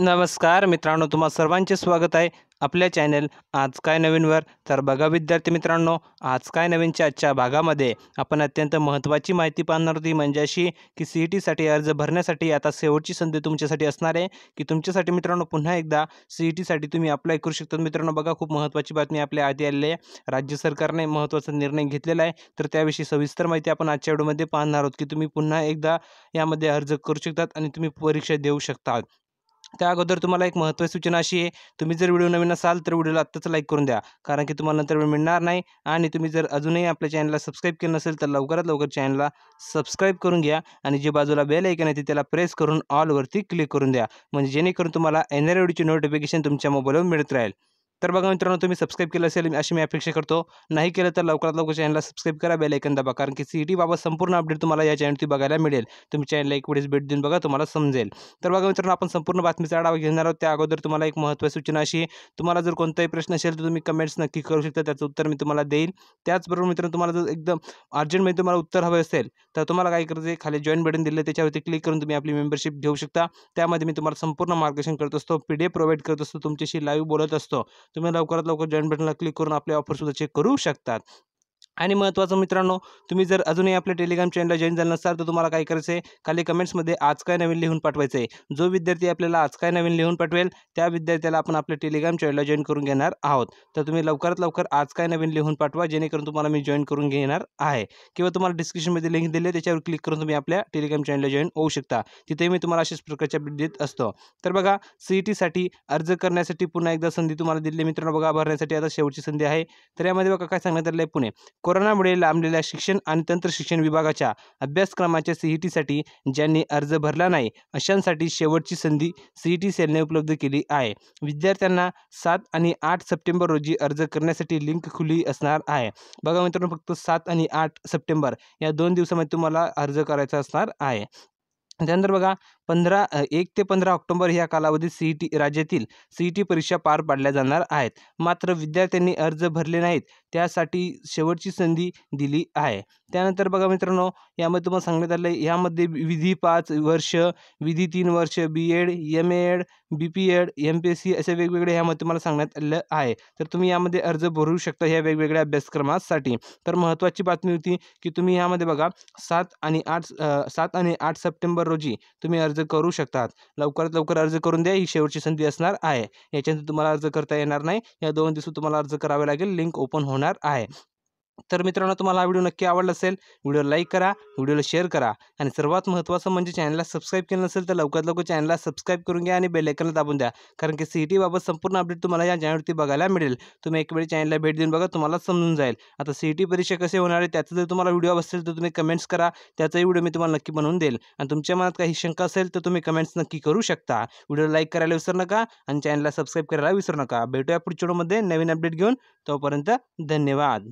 नमस्कार मित्रांनो तुम्हा सर्वांचे स्वागत आहे आपल्या चॅनल आज काय नवीनवर तर बघा विद्यार्थी मित्रांनो आज काय नवीनच्या आजच्या भागामध्ये आपण अत्यंत महत्त्वाची माहिती पाहणार होती म्हणजे अशी की सी ई e टीसाठी अर्ज भरण्यासाठी आता शेवटची संधी तुमच्यासाठी असणार आहे की तुमच्यासाठी मित्रांनो पुन्हा एकदा सी ई e टीसाठी तुम्ही अप्लाय करू शकता मित्रांनो बघा खूप महत्त्वाची बातमी आपल्या आधी आलेली आहे राज्य सरकारने महत्त्वाचा निर्णय घेतलेला आहे तर त्याविषयी सविस्तर माहिती आपण आजच्या व्हिडिओमध्ये पाहणार आहोत की तुम्ही पुन्हा एकदा यामध्ये अर्ज करू शकतात आणि तुम्ही परीक्षा देऊ शकतात त्या अगोदर तुम्हाला एक महत्त्वाची सूचना अशी आहे तुम्ही जर व्हिडिओ नवीन असाल तर व्हिडिओला आत्ताच लाईक करून द्या कारण की तुम्हाला नंतर वेळ मिळणार नाही आणि तुम्ही जर अजूनही आपल्या चॅनलला सबस्क्राईब केलं नसेल तर लवकरात लवकर चॅनलला सबस्क्राईब करून घ्या आणि जे बाजूला बेल ऐकन आहे ते त्याला प्रेस करून ऑलवरती क्लिक करून द्या म्हणजे जेणेकरून तुम्हाला एनआर व्हिडिओची नोटिफिकेशन तुमच्या मोबाईलवर मिळत राहील तर बघा मित्रांनो तुम्ही सबस्क्राईब केलं असेल अशी मी अपेक्षा करतो नाही केलं तर लवकरात लवकर चॅनलला सबस्क्राईब करा बेलायकन दाबा कारण की सी बाबत संपूर्ण अपडेट तुम्हाला या चॅनलची बघायला मिळेल तुम्ही चॅनलला एक वेळेस भेट देऊन बघा तुम्हाला समजेल तर बघा मित्रांनो आपण संपूर्ण बातमीचा आढावा घेणार आहोत त्या अगोदर तुम्हाला एक महत्त्वाची सूचना अशी तुम्हाला जर कोणताही प्रश्न असेल तर तुम्ही कमेंट्स नक्की करू शकता त्याचं उत्तर मी तुम्हाला देईल त्याचबरोबर मित्रांनो तुम्हाला जर एकदम अर्जंटमध्ये म्हणजे तुम्हाला उत्तर हवे असेल तर तुम्हाला काय करायचं खाली जॉईन बटन दिलं त्याच्यावरती क्लिक करून तुम्ही आपली मेंबरशिप घेऊ शकता त्यामध्ये मी तुम्हाला संपूर्ण मार्गदर्शन करत असतो पी डी प्रोव्हाइड करत असतो तुमच्याशी लाईव्ह बोलत असतो तुम्ही लवकरात लवकर जॉईन बटनला क्लिक करून ऑफर सुद्धा चेक करू शकतात आणि महत्त्वाचं मित्रांनो तुम्ही जर अजूनही आपल्या टेलिग्राम चॅनलला जॉईन झालं नसाल तर तुम्हाला काय करायचं आहे खाली कमेंट्समध्ये आज काय नवीन लिहून पाठवायचं आहे जो विद्यार्थी आपल्याला आज काय नवीन लिहून पाठवेल त्या विद्यार्थ्याला आपण आपल्या टेलिग्राम चॅनलला जॉईन करून घेणार आहोत तर तुम्ही लवकरात लवकर आज काय नवीन लिहून पाठवा जेणेकरून तुम्हाला मी जॉईन करून घेणार आहे किंवा तुम्हाला डिस्क्रिप्शनमध्ये लिंक दिली त्याच्यावर क्लिक करून तुम्ही आपल्या टेलिग्राम चॅनलला जॉईन होऊ शकता तिथे मी तुम्हाला अशाच प्रकारच्या अपडेट देत असतो तर बघा सी ई टीसाठी अर्ज करण्यासाठी पुन्हा एकदा संधी तुम्हाला दिली मित्रांनो बघा भरण्यासाठी आता शेवटची संधी आहे तर यामध्ये बघा काय सांगण्यात आलं आहे पुणे कोरोनामुळे लांबलेल्या शिक्षण आणि तंत्र शिक्षण विभागाच्या अभ्यासक्रमाच्या टीसाठी ज्यांनी अर्ज भरला नाही अशांसाठी शेवटची संधी टी सेलने उपलब्ध केली आहे विद्यार्थ्यांना सात आणि आठ सप्टेंबर रोजी अर्ज करण्यासाठी लिंक खुली असणार आहे बघा मित्रांनो फक्त सात आणि आठ सप्टेंबर या दोन दिवसामध्ये तुम्हाला अर्ज करायचा असणार आहे त्यानंतर बघा पंधरा एक ते पंधरा ऑक्टोबर या कालावधीत सीई टी राज्यातील सीई टी परीक्षा पार पाडल्या जाणार आहेत मात्र विद्यार्थ्यांनी अर्ज भरले नाहीत त्यासाठी शेवटची संधी दिली आहे त्यानंतर बघा मित्रांनो यामध्ये तुम्हाला सांगण्यात आलं आहे यामध्ये विधी पाच वर्ष विधी तीन वर्ष B Ed M Ed B P Ed M P S C असे वेगवेगळे यामध्ये तुम्हाला सांगण्यात आलं आहे तर तुम्ही यामध्ये अर्ज भरू शकता ह्या वेगवेगळ्या अभ्यासक्रमासाठी तर महत्त्वाची बातमी होती की तुम्ही यामध्ये बघा सात आणि आठ सात आणि आठ सप्टेंबर रोजी तुम्ही अर्ज करू शकतात लवकरात लवकर अर्ज करून द्या ही शेवटची संधी असणार आहे याच्यानंतर तुम्हाला अर्ज करता येणार नाही या दोन दिवसात तुम्हाला अर्ज करावे लागेल लिंक ओपन होणार आहे तर मित्रांनो तुम्हाला हा व्हिडिओ नक्की आवडला असेल व्हिडिओ लाईक करा व्हिडिओला शेअर करा आणि सर्वात महत्त्वाचं म्हणजे चॅनलला सबस्क्राईब केलं नसेल तर लवकरात लवकर चॅनलला सबस्क्राईब करून घ्या आणि बेलायकनला दाबून द्या कारण की सी टीबाबत संपूर्ण अपडेट तुम्हाला या चॅनलवरती बघायला मिळेल तुम्ही एक वेळी चॅनलला भेट देऊन बघा तुम्हाला समजून जाईल आता सी टी परीक्षा कसे होणार आहे त्याचा जर तुम्हाला व्हिडिओ असेल तर तुम्ही कमेंट्स करा त्याचाही व्हिडिओ मी तुम्हाला नक्की बनवून देईल आणि तुमच्या मनात काही शंका असेल तर तुम्ही कमेंट्स नक्की करू शकता व्हिडिओ लाईक करायला विसरू नका आणि चॅनलला सबस्क्राईब करायला विसरू नका भेटूया पुढच्या व्हिडिओमध्ये नवीन अपडेट घेऊन तोपर्यंत धन्यवाद